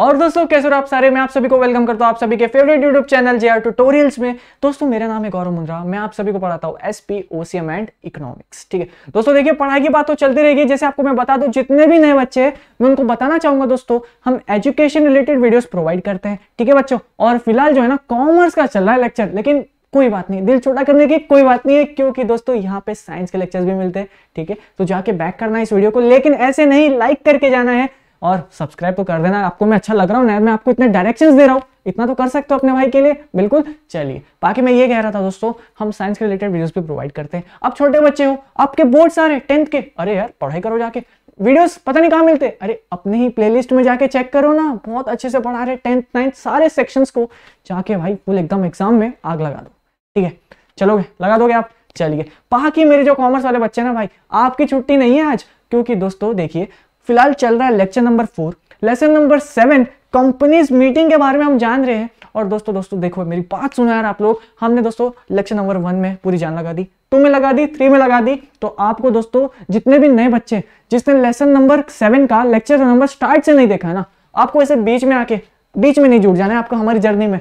और दोस्तों कैसे हो आप सारे मैं आप सभी को वेलकम करता हूँ आप सभी के favourite YouTube channel J R tutorials में दोस्तों मेरा नाम है गौरव मुंद्रा मैं आप सभी को पढ़ाता हूँ एस पी एंड इकोनॉमिक्स ठीक है दोस्तों देखिए पढ़ाई की बात तो चलती रहेगी जैसे आपको मैं बता दू जितने भी नए बच्चे हैं मैं उनको बताना चाहूंगा दोस्तों हम एजुकेशन रिलेटेड वीडियोज प्रोवाइड करते हैं ठीक है बच्चों और फिलहाल जो है ना कॉमर्स का चल रहा है लेक्चर लेकिन कोई बात नहीं दिल छोटा करने की कोई बात नहीं है क्योंकि दोस्तों यहाँ पे साइंस के लेक्चर्स भी मिलते हैं ठीक है तो जाके बैक करना है इस वीडियो को लेकिन ऐसे नहीं लाइक करके जाना है और सब्सक्राइब तो कर देना आपको मैं अच्छा लग रहा हूँ मैं आपको इतने डायरेक्शंस दे रहा हूँ इतना तो कर सकते हो अपने भाई के लिए बिल्कुल चलिए बाकी मैं ये कह रहा था दोस्तों हम साइंस के रिलेटेड वीडियोस भी प्रोवाइड करते हैं आप छोटे बच्चे हो आपके बोर्ड सारे टेंथ के अरे यार पढ़ाई करो जाके वीडियोस पता नहीं कहाँ मिलते अरे अपने ही प्लेलिस्ट में जाके चेक करो ना बहुत अच्छे से पढ़ा रहे टेंथ नाइन्थ सारे सेक्शंस को जाके भाई फुल एकदम एग्जाम में आग लगा दो ठीक है चलोगे लगा दोगे आप चलिए बाकी मेरे जो कॉमर्स वाले बच्चे ना भाई आपकी छुट्टी नहीं है आज क्योंकि दोस्तों देखिए फिलहाल चल रहा है lecture number four lesson number seven companies meeting के बारे में हम जान रहे हैं और दोस्तों दोस्तों देखो मेरी बात सुना यार आप लोग हमने दोस्तों लेक्चर नंबर वन में पूरी जान लगा दी टू में लगा दी थ्री में लगा दी तो आपको दोस्तों जितने भी नए बच्चे जिसने लेसन नंबर सेवन का लेक्चर नंबर स्टार्ट से नहीं देखा है ना आपको ऐसे बीच में आके बीच में नहीं जुड़ जाना है आपको हमारी जर्नी में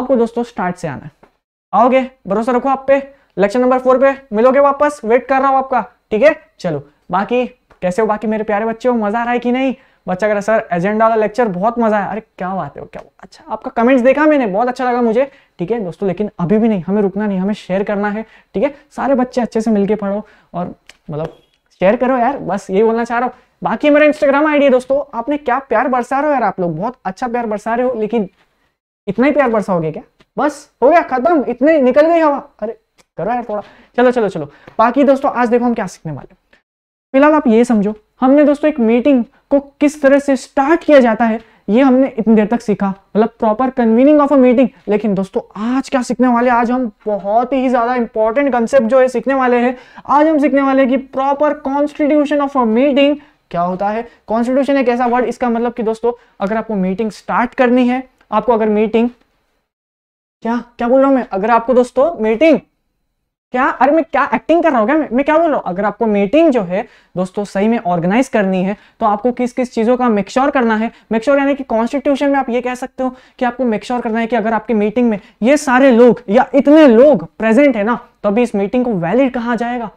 आपको दोस्तों स्टार्ट से आना है आओगे भरोसा रखो आप पे लेक्चर नंबर फोर पे मिलोगे वापस वेट कर रहा हूँ आपका ठीक है चलो बाकी कैसे हो बाकी मेरे प्यारे बच्चे हो मजा आ रहा है कि नहीं बच्चा कह रहा सर एजेंडा वाला लेक्चर बहुत मजा आया अरे क्या बात है क्या अच्छा आपका कमेंट्स देखा मैंने बहुत अच्छा लगा मुझे ठीक है दोस्तों लेकिन अभी भी नहीं हमें रुकना नहीं हमें शेयर करना है ठीक है सारे बच्चे अच्छे से मिलके पढ़ो और मतलब शेयर करो यार बस ये बोलना चाह रहा हूँ बाकी मेरा इंस्टाग्राम आईडी है दोस्तों आपने क्या प्यार बरसा रहे हो यार आप लोग बहुत अच्छा प्यार बरसा रहे हो लेकिन इतना ही प्यार बरसाओगे क्या बस हो गया खत्म इतने निकल गई हवा अरे करो यार थोड़ा चलो चलो चलो बाकी दोस्तों आज देखो हम क्या सीखने वाले फिलहाल आप ये समझो हमने दोस्तों एक मीटिंग को किस तरह से स्टार्ट किया जाता है ये हमने इतनी देर तक सीखा मतलब proper convening of a meeting लेकिन दोस्तों आज क्या सीखने वाले आज हम बहुत ही ज्यादा इंपॉर्टेंट कंसेप्ट जो है सीखने वाले हैं आज हम सीखने वाले हैं कि proper constitution of a meeting क्या होता है कॉन्स्टिट्यूशन एक ऐसा वर्ड इसका मतलब कि दोस्तों अगर आपको मीटिंग स्टार्ट करनी है आपको अगर मीटिंग क्या क्या बोल रहा हूं मैं अगर आपको दोस्तों मीटिंग क्या अरे मैं क्या एक्टिंग कर रहा हूँ क्या मैं, मैं क्या बोल रहा हूँ अगर आपको मीटिंग जो है दोस्तों सही में ऑर्गेनाइज करनी है तो आपको किस किस चीज़ों का मेकश्योर करना है मेकश्योर यानी कि कॉन्स्टिट्यूशन में आप ये कह सकते हो कि आपको मेकश्योर करना है कि अगर आपकी मीटिंग में ये सारे लोग या इतने लोग प्रेजेंट है ना तो अभी इस मीटिंग को वैलिड कहा जाएगा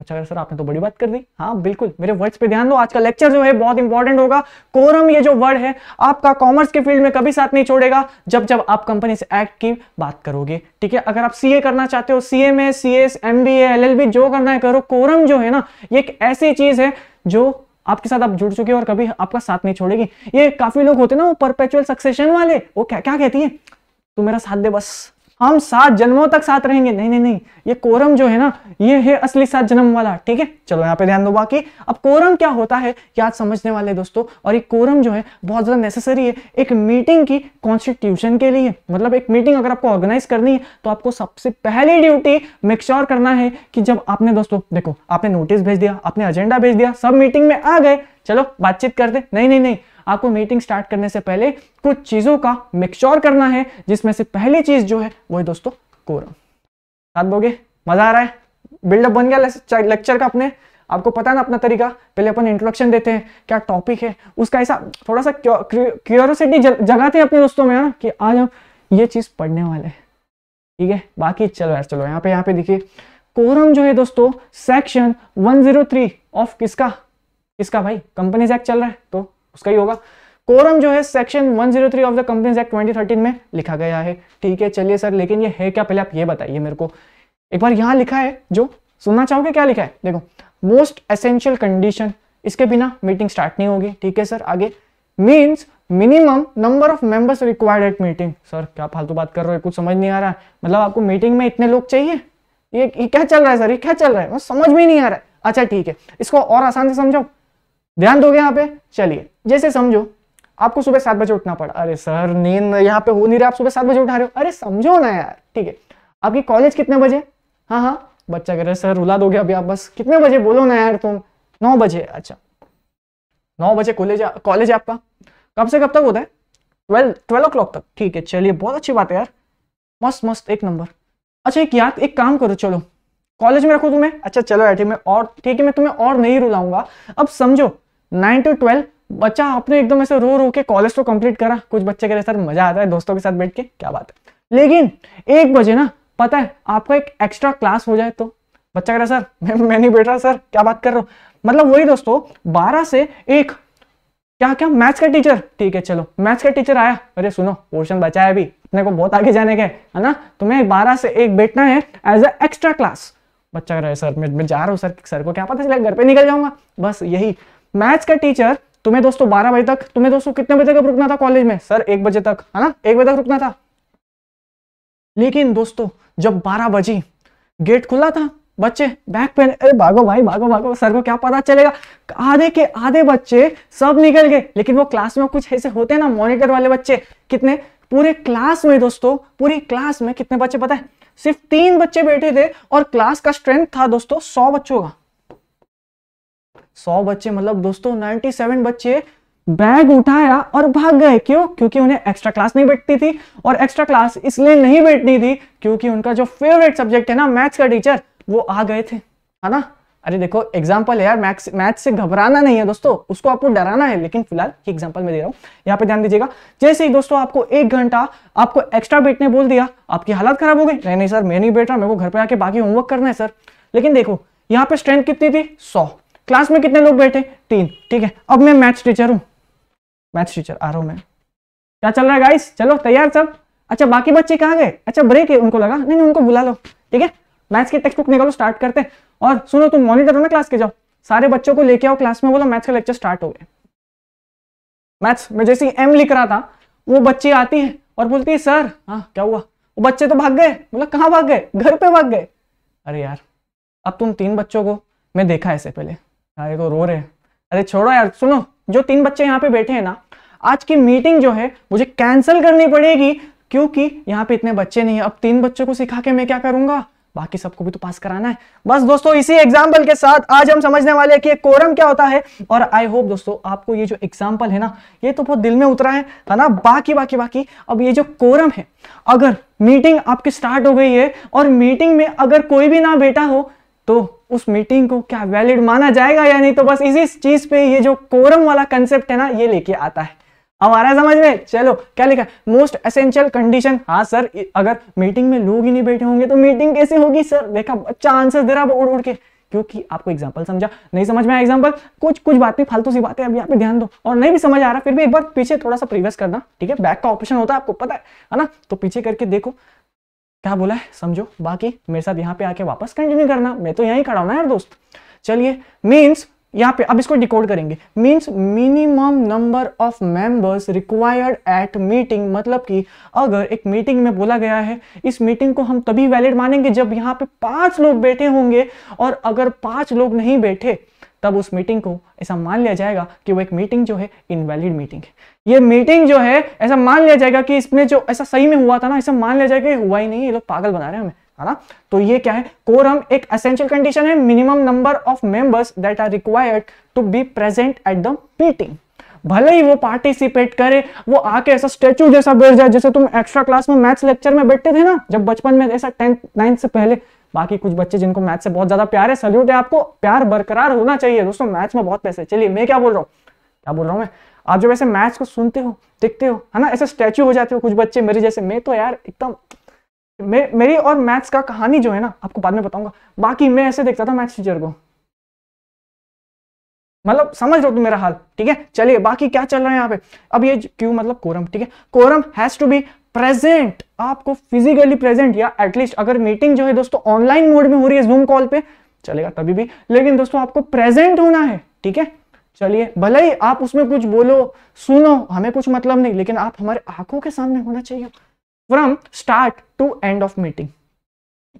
अच्छा सर आपने तो बड़ी बात कर दी हाँ बिल्कुल मेरे वर्ड्स पे ध्यान दो आज का लेक्चर जो है बहुत इंपॉर्टेंट होगा कोरम ये जो वर्ड है आपका कॉमर्स के फील्ड में कभी साथ नहीं छोड़ेगा जब जब आप कंपनी एक्ट की बात करोगे ठीक है अगर आप सीए करना चाहते हो CA C S M B L जो करना है करो कोरम जो है ना ये एक ऐसी चीज है जो आपके साथ आप जुड़ चुके हो और कभी आपका साथ नहीं छोड़ेगी ये काफी लोग होते ना वो परपेचुअल सक्सेशन वाले वो क्या क्या कहती है तू मेरा साथ दे बस हम सात जन्मों तक साथ रहेंगे नहीं नहीं नहीं ये कोरम जो है ना ये है असली सात जन्म वाला ठीक है चलो यहाँ पे ध्यान दो बाकी अब कोरम क्या होता है याद समझने वाले दोस्तों और ये कोरम जो है बहुत ज्यादा नेसेसरी है एक मीटिंग की कॉन्स्टिट्यूशन के लिए मतलब एक मीटिंग अगर आपको ऑर्गेनाइज करनी है तो आपको सबसे पहली ड्यूटी मेकश्योर करना है कि जब आपने दोस्तों देखो आपने नोटिस भेज दिया आपने एजेंडा भेज दिया सब मीटिंग में आ गए चलो बातचीत करते नहीं नहीं नहीं आपको मीटिंग स्टार्ट करने से पहले कुछ चीज़ों का मिक्सचोर करना है जिसमें से पहली चीज़ जो है वो है दोस्तों कोरम साथ बोगे मज़ा आ रहा है बिल्डअप बन गया लेक्चर का अपने आपको पता ना अपना तरीका पहले अपन इंट्रोडक्शन देते हैं क्या टॉपिक है उसका ऐसा थोड़ा सा क्यूरोसिटी जगाते हैं अपने दोस्तों में ना कि आज हम ये चीज़ पढ़ने वाले ठीक है बाकी चलो यार चलो यहाँ पे यहाँ पे देखिए कोरम जो है दोस्तों सेक्शन 103 ऑफ किसका किसका भाई कंपनीज एक्ट चल रहा है तो उसका ही होगा कोरम जो है section 103 of the companies act 2013 में लिखा गया है ठीक है चलिए सर लेकिन ये है क्या पहले आप ये बताइए मेरे को एक बार यहां लिखा है जो सुनना चाहोगे क्या लिखा है देखो मोस्ट एसेंशियल कंडीशन इसके बिना मीटिंग स्टार्ट नहीं होगी ठीक है सर आगे means minimum number of members required at meeting sir क्या फालतू बात कर रहे हो कुछ समझ नहीं आ रहा है मतलब आपको मीटिंग में इतने लोग चाहिए ये, ये क्या चल रहा है सर ये क्या चल रहा है समझ में नहीं आ रहा है अच्छा ठीक है इसको और आसान से समझाओ ध्यान दोगे यहाँ पे चलिए जैसे समझो आपको सुबह सात बजे उठना पड़ा अरे सर नींद यहाँ पे हो नहीं रहा आप सुबह सात बजे उठा रहे हो अरे समझो ना यार ठीक है आपकी कॉलेज कितने बजे हाँ हाँ बच्चा कह रहे सर रुला दोगे अभी आप बस कितने बजे बोलो ना यार तुम नौ बजे अच्छा नौ बजे कॉलेज कॉलेज आपका कब से कब तक होता है ट्वेल्व ट्वेल्व ओ क्लॉक तक ठीक है चलिए बहुत अच्छी बात है यार मस्त मस्त एक नंबर अच्छा एक याद एक काम करो चलो कॉलेज में रखो तुम्हें अच्छा चलो यार ठीक मैं और ठीक है मैं तुम्हें और नहीं रुलाऊंगा अब समझो नाइन टू ट्वेल्व बच्चा आपने एकदम ऐसे रो रो के कॉलेज तो कंप्लीट करा कुछ बच्चे कह रहे सर मजा आता है दोस्तों के साथ बैठ के क्या बात है लेकिन एक बजे ना पता है आपका एक एक्स्ट्रा क्लास हो जाए तो बच्चा कह रहा सर मैं मैं नहीं बैठ रहा सर क्या बात कर रहा हूँ मतलब वही दोस्तों बारह से एक क्या क्या मैथ्स का टीचर ठीक है चलो मैथ्स का टीचर आया अरे सुनो पोर्शन बचा है अभी अपने को बहुत आगे जाने के है ना तुम्हें बारह से एक बैठना है एज अ एक्स्ट्रा क्लास बच्चा कह रहा है सर मैं मैं जा रहा हूँ सर सर को क्या पता चला घर पे निकल जाऊंगा बस यही मैथ्स का टीचर तुम्हें दोस्तों बारह बजे तक तुम्हें दोस्तों कितने बजे तक रुकना था कॉलेज में सर एक बजे तक है ना एक बजे तक रुकना था लेकिन दोस्तों जब बारह बजे गेट खुला था बच्चे बैग पहन अरे भागो भाई भागो भागो सर को क्या पता चलेगा आधे के आधे बच्चे सब निकल गए लेकिन वो क्लास में कुछ ऐसे होते हैं ना मॉनिटर वाले बच्चे कितने पूरे क्लास में दोस्तों पूरी क्लास में कितने बच्चे पता है सिर्फ तीन बच्चे बैठे थे और क्लास का स्ट्रेंथ था दोस्तों सौ बच्चों का सौ बच्चे मतलब दोस्तों नाइनटी सेवन बच्चे बैग उठाया और भाग गए क्यों क्योंकि उन्हें एक्स्ट्रा क्लास नहीं बैठती थी और एक्स्ट्रा क्लास इसलिए नहीं बैठती थी क्योंकि उनका जो फेवरेट सब्जेक्ट है ना मैथ्स का टीचर वो आ गए थे है ना अरे देखो एग्जाम्पल यार मैथ्स मैथ्स से घबराना नहीं है दोस्तों उसको आपको डराना है लेकिन फिलहाल ये एग्जाम्पल मैं दे रहा हूँ यहाँ पे ध्यान दीजिएगा जैसे ही दोस्तों आपको एक घंटा आपको एक्स्ट्रा बैठने बोल दिया आपकी हालत खराब हो गई नहीं नहीं सर मैं नहीं बैठ रहा मेरे को घर पे आके बाकी होमवर्क करना है सर लेकिन देखो यहाँ पे स्ट्रेंथ कितनी थी सौ क्लास में कितने लोग बैठे तीन ठीक है अब मैं मैथ्स टीचर हूँ मैथ्स टीचर आ रहा हूँ मैं क्या चल रहा है गाइस चलो तैयार सब अच्छा बाकी बच्चे कहाँ गए अच्छा ब्रेक है उनको लगा नहीं नहीं उनको बुला लो ठीक है मैथ्स की टेक्स्ट बुक निकालो स्टार्ट करते और सुनो तुम मॉनिटर हो ना क्लास के जाओ सारे बच्चों को लेके आओ क्लास में बोलो मैथ्स का लेक्चर स्टार्ट हो गया मैथ्स में जैसे एम लिख रहा था वो बच्चे आती है और बोलती है सर हाँ क्या हुआ वो बच्चे तो भाग गए बोला कहाँ भाग गए घर पे भाग गए अरे यार अब तुम तीन बच्चों को मैं देखा ऐसे पहले हाँ तो रो रहे हैं अरे छोड़ो यार सुनो जो तीन बच्चे यहाँ पे बैठे हैं ना आज की मीटिंग जो है मुझे कैंसिल करनी पड़ेगी क्योंकि यहाँ पे इतने बच्चे नहीं है अब तीन बच्चों को सिखा के मैं क्या करूंगा बाकी सबको भी तो पास कराना है बस दोस्तों इसी एग्जाम्पल के साथ आज हम समझने वाले हैं कि कोरम क्या होता है और आई होप दोस्तों आपको ये जो एग्जाम्पल है ना ये तो बहुत दिल में उतरा है है ना बाकी बाकी बाकी अब ये जो कोरम है अगर मीटिंग आपकी स्टार्ट हो गई है और मीटिंग में अगर कोई भी ना बैठा हो तो उस मीटिंग को क्या वैलिड माना जाएगा या नहीं तो बस इसी चीज पे ये जो कोरम वाला कंसेप्ट है ना ये लेके आता है हमारा समझ में चलो क्या लिखा मोस्ट असेंशियल कंडीशन हाँ सर अगर मीटिंग में लोग ही नहीं बैठे होंगे तो मीटिंग कैसे होगी सर देखा बच्चा आंसर दे रहा उड़ उड़ के क्योंकि आपको एग्जाम्पल समझा नहीं समझ में आया एग्जाम्पल कुछ कुछ बातें फालतू सी बातें अब यहाँ पे ध्यान दो और नहीं भी समझ आ रहा फिर भी एक बार पीछे थोड़ा सा प्रीवियस करना ठीक है बैक का ऑप्शन होता है आपको पता है ना तो पीछे करके देखो क्या बोला है समझो बाकी मेरे साथ यहाँ पे आके वापस कंटिन्यू करना मैं तो यहाँ खड़ा हूँ ना यार दोस्त चलिए मीन्स यहाँ पे अब इसको डिकोड करेंगे means minimum number of members required at meeting मतलब कि अगर एक मीटिंग में बोला गया है इस मीटिंग को हम तभी वैलिड मानेंगे जब यहाँ पे पांच लोग बैठे होंगे और अगर पांच लोग नहीं बैठे तब उस मीटिंग को ऐसा मान लिया जाएगा कि वो एक मीटिंग जो है इनवैलिड मीटिंग है ये मीटिंग जो है ऐसा मान लिया जाएगा कि इसमें जो ऐसा सही में हुआ था ना ऐसा मान लिया जाएगा हुआ ही नहीं ये लोग पागल बना रहे हैं हमें है ना तो ये क्या है कोरम एक असेंशियल कंडीशन है minimum number of members that are required to be present at the meeting भले ही वो पार्टिसिपेट करे वो आके ऐसा स्टेचू जैसा बैठ जाए जैसे तुम एक्स्ट्रा क्लास में मैथ्स लेक्चर में बैठते थे ना जब बचपन में ऐसा टेंथ नाइन्थ से पहले बाकी कुछ बच्चे जिनको मैथ से बहुत ज्यादा प्यार है सल्यूट है आपको प्यार बरकरार होना चाहिए दोस्तों मैथ्स में बहुत पैसे चलिए मैं क्या बोल रहा हूँ क्या बोल रहा हूँ मैं आप जब ऐसे मैथ्स को सुनते हो देखते हो है ना ऐसे स्टैचू हो जाते हो कुछ बच्चे मेरे जैसे मैं तो यार एकदम मे, मेरी और मैथ्स का कहानी जो है ना आपको बाद में बताऊंगा बाकी मैं ऐसे देखता था मैथ्स टीचर को मतलब समझ लो तुम मेरा हाल ठीक है चलिए बाकी क्या चल रहा है यहाँ पे अब ये क्यों मतलब कोरम ठीक है quorum has to be present आपको फिजिकली प्रेजेंट या एटलीस्ट अगर मीटिंग जो है दोस्तों ऑनलाइन मोड में हो रही है जूम कॉल पे चलेगा तभी भी लेकिन दोस्तों आपको प्रेजेंट होना है ठीक है चलिए भले ही आप उसमें कुछ बोलो सुनो हमें कुछ मतलब नहीं लेकिन आप हमारे आंखों के सामने होना चाहिए from start to end of meeting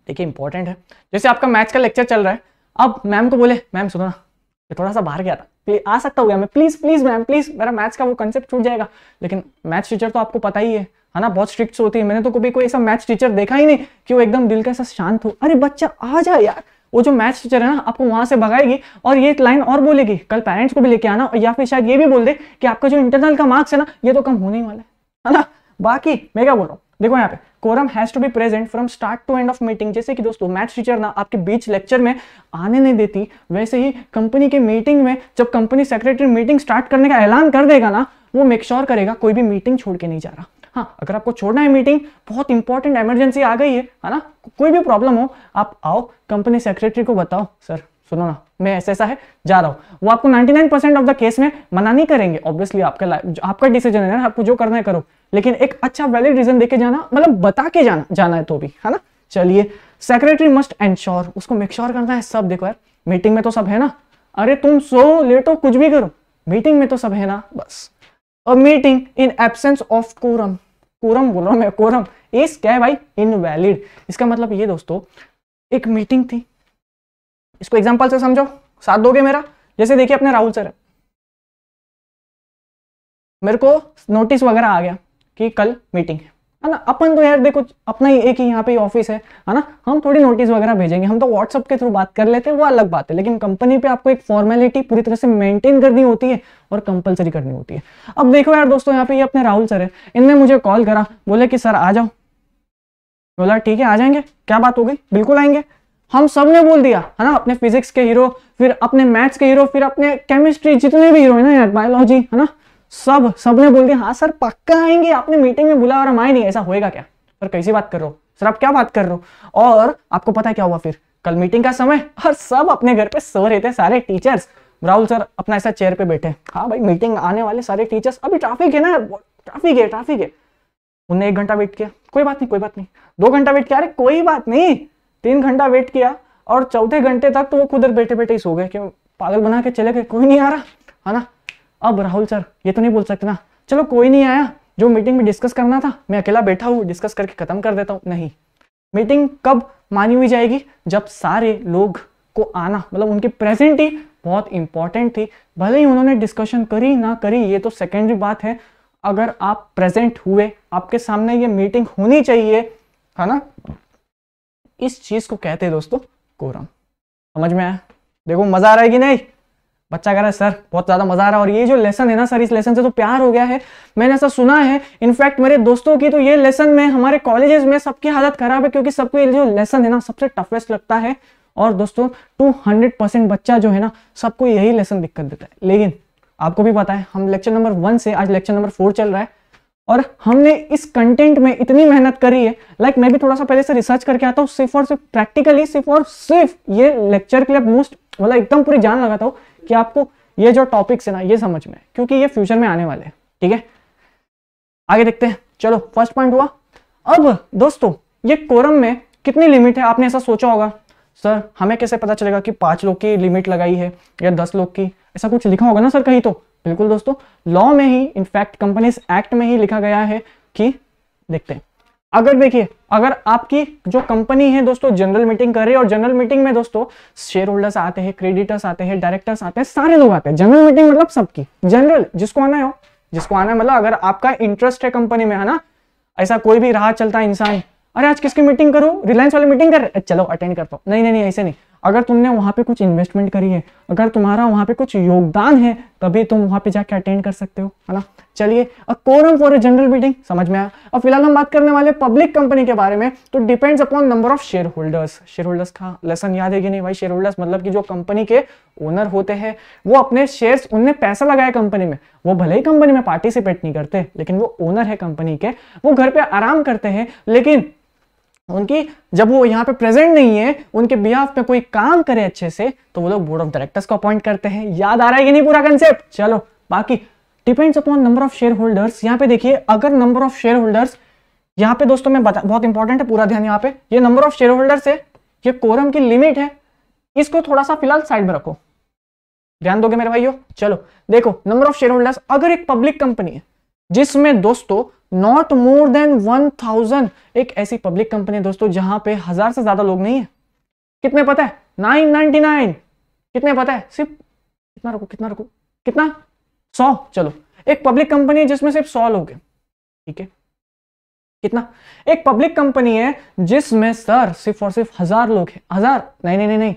देखिए इंपॉर्टेंट है जैसे आपका मैच का लेक्चर चल रहा है अब मैम को बोले मैम सुनो ना थोड़ा सा बाहर गया था आ सकता हूँ मैं प्लीज प्लीज मैम प्लीज मेरा मैथ्स का वो कंसेप्ट छूट जाएगा लेकिन मैथ्स टीचर तो आपको पता ही है है ना बहुत स्ट्रिक्ट होती है मैंने तो कभी कोई ऐसा मैथ्स टीचर देखा ही नहीं कि वो एकदम दिल का ऐसा शांत हो अरे बच्चा आ जाए यार वो जो मैथ्स टीचर है ना आपको वहां से भगाएगी और ये लाइन और बोलेगी कल पेरेंट्स को भी लेके आना और या फिर शायद ये भी बोल दे कि आपका जो इंटरनल का मार्क्स है ना ये तो कम होने ही वाला है ना बाकी मैं क्या बोल रहा हूँ देखो यहाँ पे quorum has to be present from start to end of meeting जैसे कि दोस्तों मैथ्स टीचर ना आपके बीच लेक्चर में आने नहीं देती वैसे ही कंपनी के मीटिंग में जब कंपनी सेक्रेटरी मीटिंग स्टार्ट करने का ऐलान कर देगा ना वो मेक श्योर sure करेगा कोई भी मीटिंग छोड़ के नहीं जा रहा हाँ अगर आपको छोड़ना है मीटिंग बहुत इंपॉर्टेंट इमरजेंसी आ गई है है ना कोई भी प्रॉब्लम हो आप आओ कंपनी सेक्रेटरी को बताओ सर सुनो ना मैं ऐसा ऐसा है जा रहा हूँ वो आपको 99% ऑफ द केस में मना नहीं करेंगे ऑब्वियसली आपका आपका डिसीजन है ना आपको जो करना है करो लेकिन एक अच्छा वैलिड रीजन देके जाना मतलब बता के जाना जाना है तो भी है ना चलिए सेक्रेटरी मस्ट एंश्योर उसको मेक श्योर करना है सब देखो यार मीटिंग में तो सब है ना अरे तुम सो लेटो कुछ भी करो मीटिंग में तो सब है ना बस a meeting in absence of quorum quorum बोल रहा हूँ मैं कोरम इस क्या है भाई इनवैलिड इसका मतलब ये दोस्तों एक मीटिंग थी इसको एग्जांपल से समझो साथ दोगे मेरा जैसे देखिए अपने राहुल सर मेरे को नोटिस वगैरह आ गया कि कल मीटिंग है है ना अपन तो यार देखो अपना ही एक ही यहाँ पे ऑफिस है है ना हम थोड़ी नोटिस वगैरह भेजेंगे हम तो व्हाट्सअप के थ्रू बात कर लेते हैं वो अलग बात है लेकिन कंपनी पे आपको एक फॉर्मेलिटी पूरी तरह से मेंटेन करनी होती है और कंपलसरी करनी होती है अब देखो यार दोस्तों यहाँ पे ये अपने राहुल सर है इनने मुझे कॉल करा बोले कि सर आ जाओ बोला ठीक है आ जाएंगे क्या बात हो गई बिल्कुल आएंगे हम सब ने बोल दिया है ना अपने फिजिक्स के हीरो फिर अपने मैथ्स के हीरो फिर अपने केमिस्ट्री जितने भी हीरो है ना यार बायोलॉजी है ना सब सबने बोल दिया हाँ सर पक्का आएंगे आपने मीटिंग में बुलाया और हम आए नहीं ऐसा होएगा क्या सर कैसी बात कर रहे हो सर आप क्या बात कर रहे हो और आपको पता क्या हुआ फिर कल मीटिंग का समय और सब अपने घर पे सो रहे थे सारे टीचर्स राहुल सर अपना ऐसा चेयर पे बैठे हाँ भाई मीटिंग आने वाले सारे टीचर्स अभी ट्रैफिक है ना ट्रैफिक है ट्रैफिक है उनने एक घंटा वेट किया कोई बात नहीं कोई बात नहीं दो घंटा वेट किया अरे कोई बात नहीं तीन घंटा वेट किया और चौथे घंटे तक तो वो खुद बैठे बैठे ही सो गए क्यों पागल बना के चले गए कोई नहीं आ रहा है ना अब राहुल सर ये तो नहीं बोल सकते ना चलो कोई नहीं आया जो मीटिंग में डिस्कस करना था मैं अकेला बैठा हूँ डिस्कस करके खत्म कर देता हूँ नहीं मीटिंग कब मानी हुई जाएगी जब सारे लोग को आना मतलब उनकी प्रेजेंट ही बहुत इंपॉर्टेंट थी भले ही उन्होंने डिस्कशन करी ना करी ये तो सेकेंडरी बात है अगर आप प्रेजेंट हुए आपके सामने ये मीटिंग होनी चाहिए है ना इस चीज को कहते हैं दोस्तों कोरम समझ में आया देखो मजा आ रहा है कि नहीं बच्चा कह रहा है सर बहुत ज़्यादा मज़ा आ रहा है और ये जो लेसन है ना सर इस लेसन से तो प्यार हो गया है मैंने ऐसा सुना है इनफैक्ट मेरे दोस्तों की तो ये लेसन में हमारे कॉलेजेस में सबकी हालत खराब है क्योंकि सबको ये जो लेसन है ना सबसे टफेस्ट लगता है और दोस्तों परसेंट बच्चा जो है ना सबको यही लेसन दिक्कत देता है लेकिन आपको भी पता है हम लेक्चर नंबर वन से आज लेक्चर नंबर फोर चल रहा है और हमने इस कंटेंट में इतनी मेहनत करी है लाइक like मैं भी थोड़ा सा पहले से रिसर्च करके आता हूँ सिर्फ और सिर्फ प्रैक्टिकली सिर्फ और सिर्फ ये लेक्चर के लिए मोस्ट मतलब एकदम पूरी जान लगाता हूँ कि आपको ये जो टॉपिक्स है ना ये समझ में क्योंकि ये फ्यूचर में आने वाले हैं ठीक है आगे देखते हैं चलो फर्स्ट पॉइंट हुआ अब दोस्तों ये कोरम में कितनी लिमिट है आपने ऐसा सोचा होगा सर हमें कैसे पता चलेगा कि पांच लोग की लिमिट लगाई है या दस लोग की ऐसा कुछ लिखा होगा ना सर कहीं तो बिल्कुल दोस्तों लॉ में ही इनफैक्ट कंपनीज एक्ट में ही लिखा गया है कि देखते हैं अगर देखिए अगर आपकी जो कंपनी है दोस्तों जनरल मीटिंग कर रही है और जनरल मीटिंग में दोस्तों शेयर होल्डर्स आते हैं क्रेडिटर्स आते हैं डायरेक्टर्स आते हैं सारे लोग आते हैं जनरल मीटिंग मतलब सबकी जनरल जिसको आना हो जिसको आना मतलब अगर आपका इंटरेस्ट है कंपनी में है ना ऐसा कोई भी राह चलता इंसान अरे आज किसकी मीटिंग करो रिलायंस वाली मीटिंग कर चलो अटेंड करता हूँ नहीं नहीं नहीं ऐसे नहीं अगर तुमने वहाँ पे कुछ इन्वेस्टमेंट करी है अगर तुम्हारा वहाँ पे कुछ योगदान है तभी तुम वहाँ पे जाके अटेंड कर सकते हो है ना चलिए a quorum for a general meeting समझ में आया अब फिलहाल हम बात करने वाले पब्लिक कंपनी के बारे में तो depends upon number of share holders share holders का लेसन याद है कि नहीं भाई शेयर होल्डर्स मतलब कि जो कंपनी के ओनर होते हैं वो अपने शेयर्स उनने पैसा लगाया कंपनी में वो भले ही कंपनी में पार्टिसिपेट नहीं करते लेकिन वो ओनर है कंपनी के वो घर पे आराम करते हैं लेकिन उनकी जब वो यहाँ पे प्रेजेंट नहीं है उनके बिहाफ पे कोई काम करे अच्छे से तो वो लोग बोर्ड ऑफ डायरेक्टर्स को अपॉइंट करते हैं याद आ रहा है कि नहीं पूरा कंसेप्ट चलो बाकी depends upon number of share holders यहाँ पे देखिए अगर नंबर ऑफ शेयर होल्डर्स यहाँ पे दोस्तों मैं बता बहुत इंपॉर्टेंट है पूरा ध्यान यहाँ पे ये नंबर ऑफ शेयर होल्डर्स है ये कोरम की लिमिट है इसको थोड़ा सा फिलहाल साइड में रखो ध्यान दोगे मेरे भाइयों चलो देखो नंबर ऑफ शेयर होल्डर्स अगर एक पब्लिक कंपनी है जिसमें दोस्तों not more than one thousand एक ऐसी पब्लिक कंपनी है दोस्तों जहां पे हजार से ज्यादा लोग नहीं है कितने पता है नाइन नाइनटी नाइन कितने पता है सिर्फ कितना रखो कितना रखो कितना सौ चलो एक पब्लिक कंपनी है जिसमें सिर्फ सौ लोग हैं ठीक है कितना एक पब्लिक कंपनी है जिसमें सर सिर्फ और सिर्फ हजार लोग हैं हजार नहीं नहीं नहीं नहीं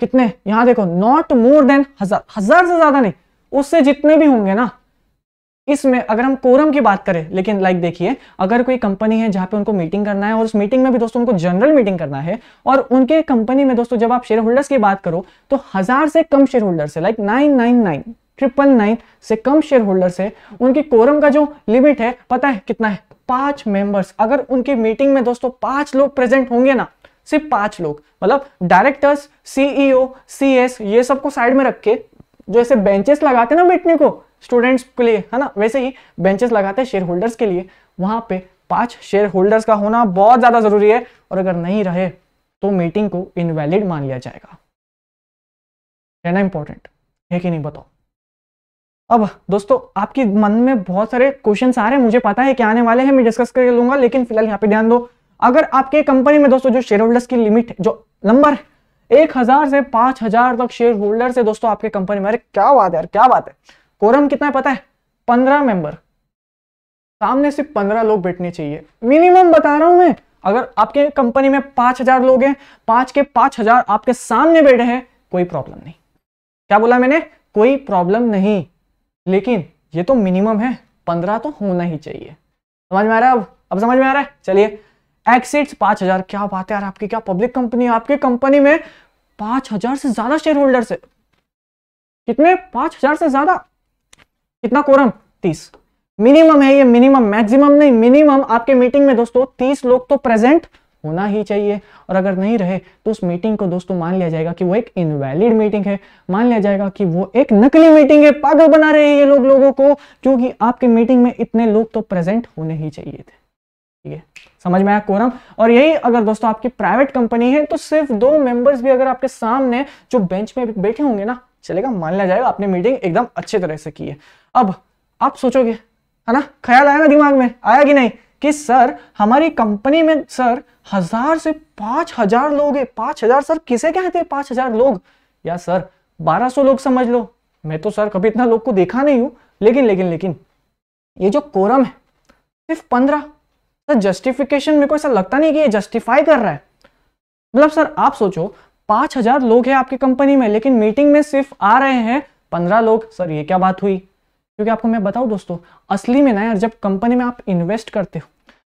कितने यहां देखो नॉट मोर देन हजार हजार से ज्यादा नहीं उससे जितने भी होंगे ना इसमें अगर हम कोरम की बात करें लेकिन लाइक देखिए अगर कोई कंपनी है जहां पे उनको मीटिंग करना है और उस मीटिंग में भी दोस्तों उनको जनरल मीटिंग करना है और उनके कंपनी में दोस्तों जब आप शेयर होल्डर्स की बात करो तो हजार से कम शेयर होल्डर्स है like nine nine nine triple nine से कम शेयर होल्डर्स है उनकी कोरम का जो लिमिट है पता है कितना है पांच मेंबर्स अगर उनकी मीटिंग में दोस्तों पांच लोग प्रेजेंट होंगे ना सिर्फ पांच लोग मतलब डायरेक्टर्स सीईओ सी ये सबको साइड में रख के जो ऐसे बेंचेस लगाते ना बैठने को स्टूडेंट्स के लिए है ना वैसे ही बेंचेस लगाते हैं शेयर होल्डर्स के लिए वहां पे पांच शेयर होल्डर्स का होना बहुत ज़्यादा ज़रूरी है और अगर नहीं रहे तो मीटिंग को इनवैलिड मान लिया जाएगा रहना इंपॉर्टेंट है कि नहीं बताओ अब दोस्तों आपके मन में बहुत सारे क्वेश्चन आ रहे हैं मुझे पता है क्या आने वाले हैं मैं डिस्कस कर लूंगा लेकिन फिलहाल यहाँ पे ध्यान दो अगर आपके कंपनी में दोस्तों जो शेयर होल्डर्स की लिमिट जो नंबर एक हजार से पांच हजार तक शेयर होल्डर्स है दोस्तों आपके कंपनी में अरे क्या बात है यार क्या बात है कोरम कितना है पता है पंद्रह मेंबर सामने सिर्फ पंद्रह लोग बैठने चाहिए मिनिमम बता रहा हूं मैं अगर आपके कंपनी में पांच हजार लोग हैं पांच के पांच हजार आपके सामने बैठे हैं कोई प्रॉब्लम नहीं क्या बोला मैंने कोई प्रॉब्लम नहीं लेकिन ये तो मिनिमम है पंद्रह तो होना ही चाहिए समझ में आ रहा है अब अब समझ में आ रहा है चलिए एक्सिट पांच हजार क्या बात है यार आपकी क्या पब्लिक कंपनी है आपकी कंपनी में पांच हजार से ज्यादा शेयर होल्डर्स है कितने पांच हजार से ज्यादा कितना कोरम तीस मिनिमम है ये मिनिमम मैक्सिमम नहीं मिनिमम आपके मीटिंग में दोस्तों तीस लोग तो प्रेजेंट होना ही चाहिए और अगर नहीं रहे तो उस मीटिंग को दोस्तों मान लिया जाएगा कि वो एक इनवैलिड मीटिंग है मान लिया जाएगा कि वो एक नकली मीटिंग है पागल बना रहे हैं ये लोग लोगों को क्योंकि आपके मीटिंग में इतने लोग तो प्रेजेंट होने ही चाहिए थे ठीक है समझ में आया कोरम और यही अगर दोस्तों आपकी प्राइवेट कंपनी है तो सिर्फ दो मेंबर्स भी अगर आपके सामने जो बेंच में बैठे होंगे ना चलेगा मान लिया जाएगा आपने मीटिंग एकदम अच्छे तरह से की है अब आप सोचोगे है ना ख्याल आया ना दिमाग में आया कि नहीं कि सर हमारी कंपनी में सर हजार से पांच हजार लोग है पांच हजार सर किसे कहते हैं पांच हजार लोग या सर बारह सौ लोग समझ लो मैं तो सर कभी इतना लोग को देखा नहीं हूं लेकिन लेकिन लेकिन ये जो कोरम है सिर्फ पंद्रह सर जस्टिफिकेशन मेरे को ऐसा लगता नहीं कि ये जस्टिफाई कर रहा है मतलब सर आप सोचो पांच हजार लोग है आपकी कंपनी में लेकिन मीटिंग में सिर्फ आ रहे हैं पंद्रह लोग सर ये क्या बात हुई क्योंकि आपको मैं बताऊँ दोस्तों असली में ना यार जब कंपनी में आप इन्वेस्ट करते हो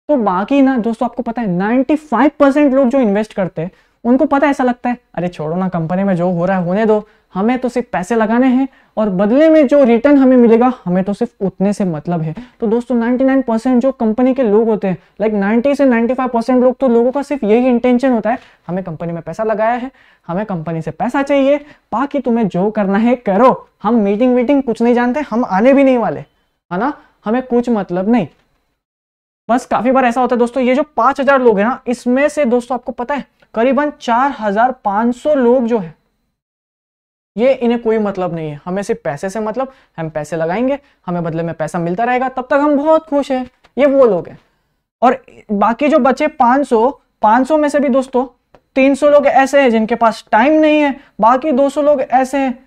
तो बाकी ना दोस्तों आपको पता है फाइव परसेंट लोग जो इन्वेस्ट करते हैं उनको पता ऐसा लगता है अरे छोड़ो ना कंपनी में जो हो रहा है होने दो हमें तो सिर्फ पैसे लगाने हैं और बदले में जो रिटर्न हमें मिलेगा हमें तो सिर्फ उतने से मतलब है तो दोस्तों 99 परसेंट जो कंपनी के लोग होते हैं लाइक 90 से 95 परसेंट लोग तो लोगों का सिर्फ यही इंटेंशन होता है हमें कंपनी में पैसा लगाया है हमें कंपनी से पैसा चाहिए बाकी तुम्हें जो करना है करो हम मीटिंग वीटिंग कुछ नहीं जानते हम आने भी नहीं वाले है ना हमें कुछ मतलब नहीं बस काफी बार ऐसा होता है दोस्तों ये जो पांच हजार लोग है ना इसमें से दोस्तों आपको पता है करीबन चार हजार सौ लोग जो है ये इन्हें कोई मतलब नहीं है हमें सिर्फ पैसे से मतलब हम पैसे लगाएंगे हमें बदले में पैसा मिलता रहेगा तब तक हम बहुत खुश हैं ये वो लोग हैं और बाकी जो बचे 500 500 में से भी दोस्तों 300 लोग ऐसे हैं जिनके पास टाइम नहीं है बाकी 200 लोग ऐसे हैं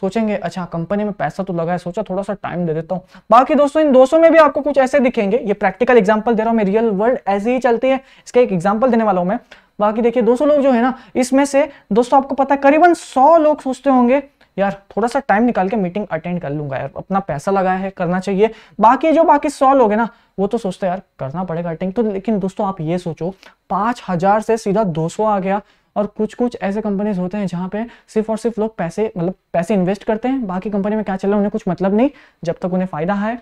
सोचेंगे अच्छा कंपनी में पैसा तो लगा है सोचा थोड़ा सा टाइम दे देता हूँ बाकी दोस्तों इन 200 में भी आपको कुछ ऐसे दिखेंगे ये प्रैक्टिकल एग्जांपल दे रहा हूँ मैं रियल वर्ल्ड ऐसे ही चलती है इसका एक एग्जांपल देने वाला हूँ मैं बाकी देखिए 200 लोग जो है ना इसमें से दोस्तों आपको पता है करीबन 100 लोग सोचते होंगे यार थोड़ा सा टाइम निकाल के मीटिंग अटेंड कर लूंगा यार अपना पैसा लगाया है करना चाहिए बाकी जो बाकी सौ लोग है ना वो तो सोचते यार करना पड़ेगा अटेंड तो लेकिन दोस्तों आप ये सोचो पांच हजार से सीधा दो सौ आ गया और कुछ कुछ ऐसे कंपनीज होते हैं जहाँ पे सिर्फ और सिर्फ लोग पैसे मतलब पैसे इन्वेस्ट करते हैं बाकी कंपनी में क्या चल रहा है उन्हें कुछ मतलब नहीं जब तक उन्हें फायदा है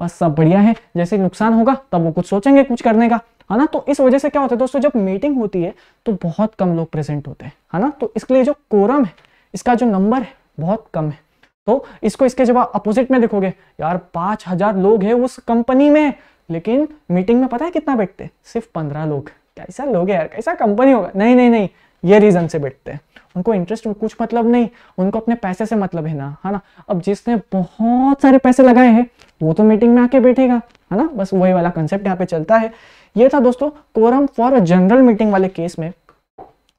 बस सब बढ़िया है जैसे नुकसान होगा तब वो कुछ सोचेंगे कुछ करने का है हाँ ना तो इस वजह से क्या होता है दोस्तों जब मीटिंग होती है तो बहुत कम लोग प्रेजेंट होते हैं है हाँ ना तो इसके लिए जो कोरम है इसका जो नंबर है बहुत कम है तो इसको इसके जब आप अपोजिट में देखोगे यार पांच हजार लोग है उस कंपनी में लेकिन मीटिंग में पता है कितना बैठते सिर्फ पंद्रह लोग कैसा लोग है यार कैसा कंपनी होगा नहीं नहीं नहीं ये रीज़न से बैठते हैं उनको इंटरेस्ट में कुछ मतलब नहीं उनको अपने पैसे से मतलब है ना है हाँ ना अब जिसने बहुत सारे पैसे लगाए हैं वो तो मीटिंग में आके बैठेगा है ना बस वही वाला कंसेप्ट यहाँ पे चलता है ये था दोस्तों quorum for a general meeting वाले केस में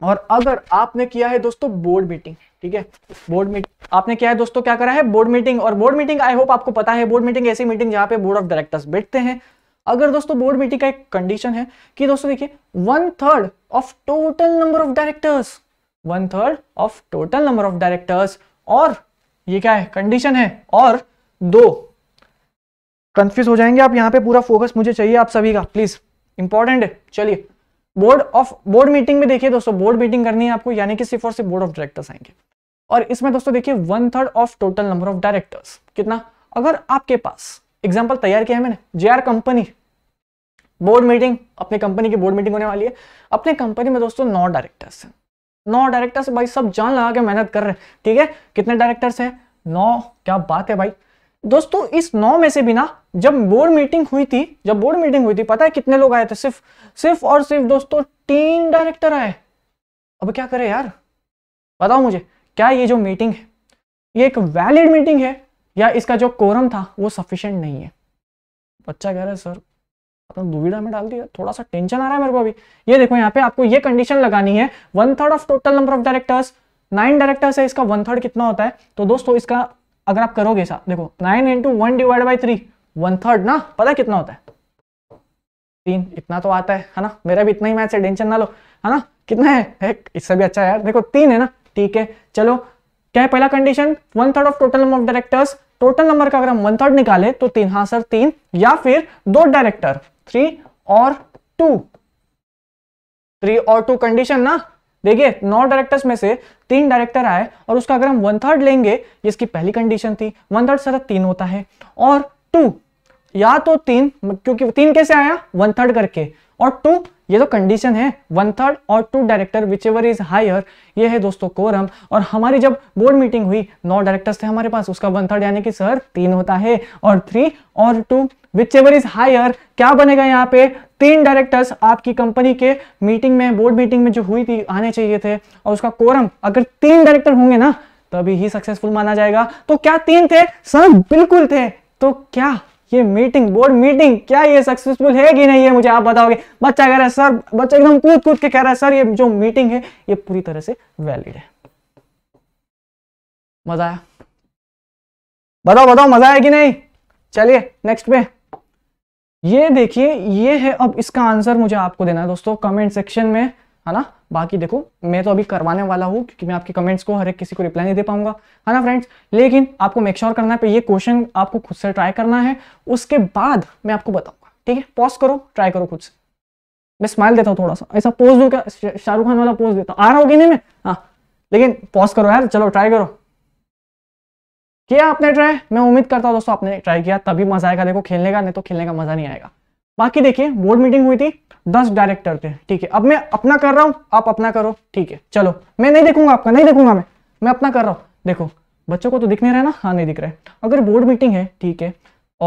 और अगर आपने किया है दोस्तों बोर्ड मीटिंग ठीक है बोर्ड मीट आपने क्या है दोस्तों क्या करा है बोर्ड मीटिंग और बोर्ड मीटिंग आई होप आपको पता है बोर्ड मीटिंग ऐसी मीटिंग जहां पे बोर्ड ऑफ डायरेक्टर्स बैठते हैं अगर दोस्तों बोर्ड मीटिंग का एक कंडीशन है कि दोस्तों देखिए one third of total number of directors one third of total number of directors और ये क्या है कंडीशन है और दो कंफ्यूज हो जाएंगे आप यहाँ पे पूरा फोकस मुझे चाहिए आप सभी का प्लीज इंपॉर्टेंट है चलिए बोर्ड ऑफ बोर्ड मीटिंग में देखिए दोस्तों बोर्ड मीटिंग करनी है आपको यानी कि सिर्फ और सिर्फ बोर्ड ऑफ डायरेक्टर्स आएंगे और इसमें दोस्तों देखिए one third of total number of directors कितना अगर आपके पास एग्जाम्पल तैयार किया है मैंने जे कंपनी बोर्ड मीटिंग अपने कंपनी की बोर्ड मीटिंग होने वाली है अपने कंपनी में दोस्तों नौ डायरेक्टर्स हैं नौ डायरेक्टर्स भाई सब जान लगा के मेहनत कर रहे हैं ठीक है कितने डायरेक्टर्स हैं नौ क्या बात है भाई दोस्तों इस नौ में से बिना जब बोर्ड मीटिंग हुई थी जब बोर्ड मीटिंग हुई थी पता है कितने लोग आए थे सिर्फ सिर्फ और सिर्फ दोस्तों तीन डायरेक्टर आए अब क्या करें यार बताओ मुझे क्या ये जो मीटिंग है ये एक वैलिड मीटिंग है या इसका जो कोरम था वो सफिशेंट नहीं है बच्चा कह रहा है सर अपना दुविधा में डाल दिया थोड़ा सा टेंशन आ रहा है मेरे को अभी ये देखो यहाँ पे आपको ये कंडीशन लगानी है one third of total number of directors nine directors है इसका वन थर्ड कितना होता है तो दोस्तों इसका अगर आप करोगे ऐसा देखो nine into one divide by three one third ना पता कितना होता है तीन इतना तो आता है है ना मेरा भी इतना ही मैथ है टेंशन ना लो है ना कितना है इससे भी अच्छा है यार देखो तीन है ना ठीक है चलो क्या है पहला condition one third of total number of directors total number का अगर हम वन थर्ड निकाले तो तीन हाँ सर तीन या फिर दो डायरेक्टर थ्री और टू थ्री और टू कंडीशन ना देखिए नौ डायरेक्टर्स में से तीन डायरेक्टर आए और उसका अगर हम वन थर्ड लेंगे जिसकी पहली कंडीशन थी वन थर्ड सर तीन होता है और टू या तो तीन क्योंकि तीन कैसे आया वन थर्ड करके और टू ये तो कंडीशन है वन थर्ड और two director whichever is higher ये है दोस्तों कोरम और हमारी जब बोर्ड मीटिंग हुई नौ डायरेक्टर्स थे हमारे पास उसका वन थर्ड यानी कि सर तीन होता है और थ्री और two whichever is higher क्या बनेगा यहाँ पे तीन डायरेक्टर्स आपकी कंपनी के मीटिंग में बोर्ड मीटिंग में जो हुई थी आने चाहिए थे और उसका कोरम अगर तीन डायरेक्टर होंगे ना तभी ही सक्सेसफुल माना जाएगा तो क्या तीन थे सर बिल्कुल थे तो क्या ये मीटिंग बोर्ड मीटिंग क्या ये सक्सेसफुल है कि नहीं है मुझे आप बताओगे बच्चा कह रहा है सर बच्चा एकदम कूद कूद के कह रहा है सर ये जो मीटिंग है ये पूरी तरह से वैलिड है मजा आया बताओ बताओ मजा आया कि नहीं चलिए नेक्स्ट पे ये देखिए ये है अब इसका आंसर मुझे आपको देना है दोस्तों कमेंट सेक्शन में है ना बाकी देखो मैं तो अभी करवाने वाला हूँ क्योंकि मैं आपके कमेंट्स को हर एक किसी को रिप्लाई नहीं दे पाऊंगा है ना फ्रेंड्स लेकिन आपको मेक श्योर sure करना है ये क्वेश्चन आपको खुद से ट्राई करना है उसके बाद मैं आपको बताऊंगा ठीक है पॉज करो ट्राई करो खुद से मैं स्माइल देता हूँ थोड़ा सा ऐसा पोज दो क्या शाहरुख खान वाला पोज देता हूँ आ रहा होगी नहीं मैं हाँ लेकिन पॉज करो यार चलो ट्राई करो किया आपने ट्राई मैं उम्मीद करता हूँ दोस्तों आपने ट्राई किया तभी मजा आएगा देखो खेलने का नहीं तो खेलने का मजा नहीं आएगा बाकी देखिए बोर्ड मीटिंग हुई थी दस डायरेक्टर थे ठीक है अब मैं अपना कर रहा हूँ आप अपना करो ठीक है चलो मैं नहीं देखूंगा आपका नहीं देखूंगा मैं मैं अपना कर रहा हूँ देखो बच्चों को तो दिख नहीं रहा है ना हाँ नहीं दिख रहा है अगर बोर्ड मीटिंग है ठीक है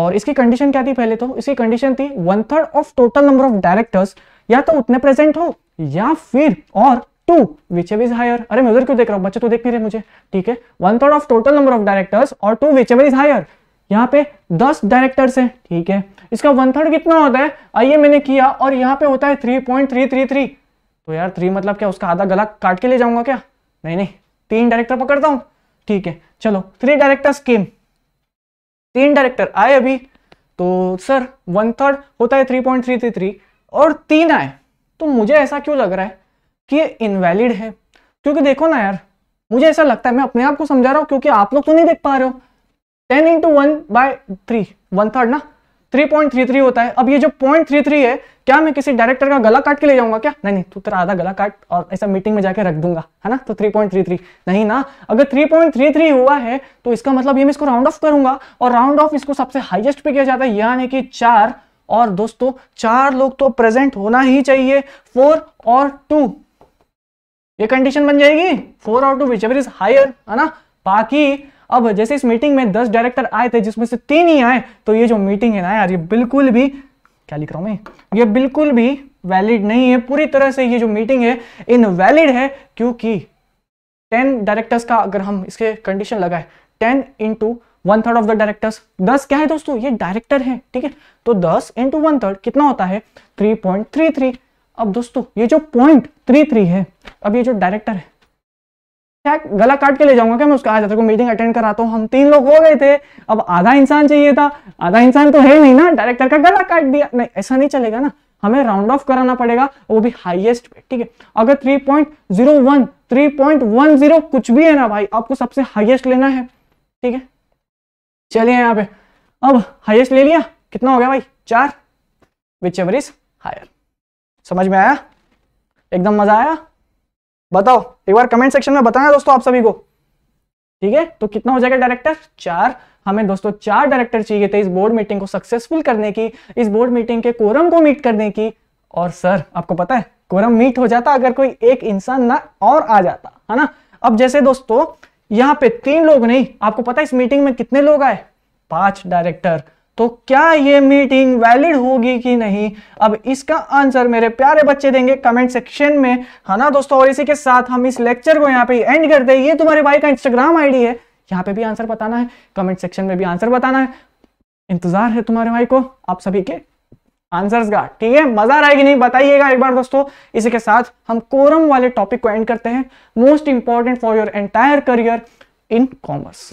और इसकी कंडीशन क्या थी पहले तो इसकी कंडीशन थी one third of total number of directors या तो उतने प्रेजेंट हो या फिर और two whichever is higher अरे मैं उधर क्यों देख रहा हूँ बच्चे तो देख नहीं रहे मुझे ठीक है one third of total number of directors और two whichever is higher यहाँ पे दस डायरेक्टर्स हैं ठीक है इसका वन थर्ड कितना होता है आइए मैंने किया और यहाँ पे होता है three point three three three तो यार थ्री मतलब क्या उसका आधा गला काट के ले जाऊंगा क्या नहीं नहीं तीन डायरेक्टर पकड़ता हूँ ठीक है चलो थ्री डायरेक्टर स्कीम तीन डायरेक्टर आए अभी तो सर वन थर्ड होता है three point three three three और तीन आए तो मुझे ऐसा क्यों लग रहा है कि ये इनवैलिड है क्योंकि देखो ना यार मुझे ऐसा लगता है मैं अपने आप को समझा रहा हूँ क्योंकि आप लोग तो नहीं देख पा रहे हो ten into one by three one third ना 3.33 होता है अब ये जो 0.33 है क्या मैं किसी डायरेक्टर का गला काट के ले जाऊंगा क्या नहीं नहीं तू तेरा आधा गला काट और ऐसा मीटिंग में जाके रख दूंगा है ना तो 3.33 नहीं ना अगर 3.33 हुआ है तो इसका मतलब ये मैं इसको राउंड ऑफ करूंगा और राउंड ऑफ इसको सबसे हाईएस्ट पे किया जाता है यानी कि चार और दोस्तों चार लोग तो प्रेजेंट होना ही चाहिए फोर और टू ये कंडीशन बन जाएगी फोर और two whichever is higher है ना बाकी अब जैसे इस मीटिंग में दस डायरेक्टर आए थे जिसमें से तीन ही आए तो ये जो मीटिंग है ना यार ये बिल्कुल भी क्या लिख रहा हूं मैं ये बिल्कुल भी वैलिड नहीं है पूरी तरह से ये जो मीटिंग है इनवैलिड है क्योंकि टेन डायरेक्टर्स का अगर हम इसके कंडीशन लगाए ten into one third of the directors दस क्या है दोस्तों ये डायरेक्टर है ठीक है तो दस इंटू वन थर्ड कितना होता है थ्री पॉइंट थ्री थ्री अब दोस्तों ये जो पॉइंट थ्री थ्री है अब ये जो डायरेक्टर है क्या गला काट के ले जाऊंगा क्या मैं उसका आज को मीटिंग अटेंड कराता हूँ हम तीन लोग हो गए थे अब आधा इंसान चाहिए था आधा इंसान तो है नहीं ना डायरेक्टर का गला काट दिया नहीं ऐसा नहीं चलेगा ना हमें राउंड ऑफ कराना पड़ेगा वो भी हाईएस्ट पे ठीक है अगर 3.01 3.10 कुछ भी है ना भाई आपको सबसे हाईएस्ट लेना है ठीक है चलिए यहाँ पे अब हाईएस्ट ले लिया कितना हो गया भाई चार विच एवर इज हायर समझ में आया एकदम मजा आया बताओ एक बार कमेंट सेक्शन में बताना दोस्तों आप सभी को ठीक है तो कितना हो जाएगा डायरेक्टर चार हमें दोस्तों चार डायरेक्टर चाहिए थे इस बोर्ड मीटिंग को सक्सेसफुल करने की इस बोर्ड मीटिंग के कोरम को मीट करने की और सर आपको पता है कोरम मीट हो जाता अगर कोई एक इंसान ना और आ जाता है ना अब जैसे दोस्तों यहाँ पे तीन लोग नहीं आपको पता है इस मीटिंग में कितने लोग आए पांच डायरेक्टर तो क्या ये मीटिंग वैलिड होगी कि नहीं अब इसका आंसर मेरे प्यारे बच्चे देंगे कमेंट सेक्शन में है हाँ ना दोस्तों और इसी के साथ हम इस लेक्चर को यहाँ पे एंड करते हैं ये तुम्हारे भाई का इंस्टाग्राम आईडी है यहाँ पे भी आंसर बताना है कमेंट सेक्शन में भी आंसर बताना है इंतजार है तुम्हारे भाई को आप सभी के आंसर्स का ठीक है मजा आएगी नहीं बताइएगा एक बार दोस्तों इसी के साथ हम कोरम वाले टॉपिक को एंड करते हैं most important for your entire career in commerce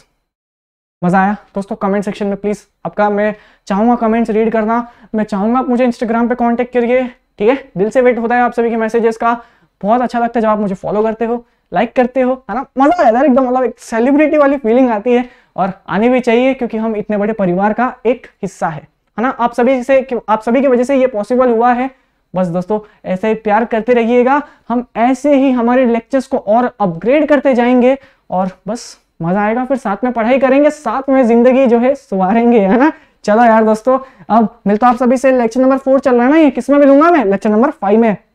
मज़ा आया दोस्तों कमेंट सेक्शन में प्लीज़ आपका मैं चाहूंगा कमेंट्स रीड करना मैं चाहूंगा आप मुझे इंस्टाग्राम पे कांटेक्ट करिए ठीक है दिल से वेट होता है आप सभी के मैसेजेस का बहुत अच्छा लगता है जब आप मुझे फॉलो करते हो लाइक करते हो है ना मज़ा आया एकदम मतलब एक सेलिब्रिटी वाली फीलिंग आती है और आनी भी चाहिए क्योंकि हम इतने बड़े परिवार का एक हिस्सा है है ना आप सभी से आप सभी की वजह से ये पॉसिबल हुआ है बस दोस्तों ऐसे ही प्यार करते रहिएगा हम ऐसे ही हमारे लेक्चर्स को और अपग्रेड करते जाएंगे और बस मजा आएगा फिर साथ में पढ़ाई करेंगे साथ में जिंदगी जो है सुवारेंगे है ना चलो यार दोस्तों अब मिलता आप सभी से लेक्चर नंबर फोर चल रहा है ना ये किसमें मिलूंगा मैं लेक्चर नंबर फाइव में